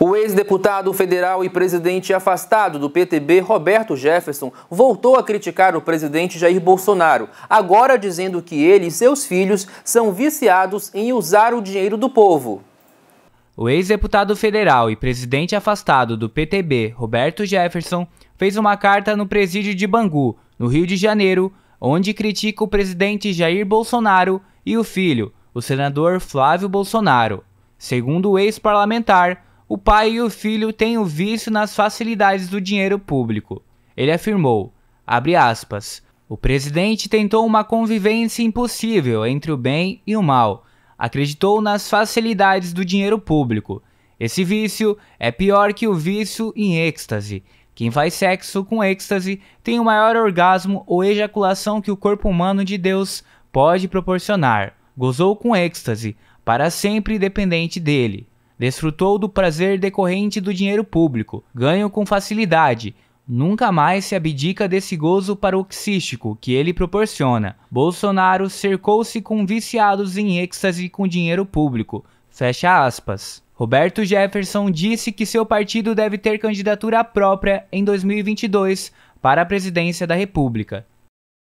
O ex-deputado federal e presidente afastado do PTB, Roberto Jefferson, voltou a criticar o presidente Jair Bolsonaro, agora dizendo que ele e seus filhos são viciados em usar o dinheiro do povo. O ex-deputado federal e presidente afastado do PTB, Roberto Jefferson, fez uma carta no presídio de Bangu, no Rio de Janeiro, onde critica o presidente Jair Bolsonaro e o filho, o senador Flávio Bolsonaro. Segundo o ex-parlamentar, o pai e o filho têm o vício nas facilidades do dinheiro público. Ele afirmou, aspas, o presidente tentou uma convivência impossível entre o bem e o mal. Acreditou nas facilidades do dinheiro público. Esse vício é pior que o vício em êxtase. Quem faz sexo com êxtase tem o maior orgasmo ou ejaculação que o corpo humano de Deus pode proporcionar. Gozou com êxtase, para sempre dependente dele. Desfrutou do prazer decorrente do dinheiro público, ganho com facilidade, nunca mais se abdica desse gozo paroxístico que ele proporciona. Bolsonaro cercou-se com viciados em êxtase com dinheiro público. Fecha aspas. Roberto Jefferson disse que seu partido deve ter candidatura própria em 2022 para a presidência da República.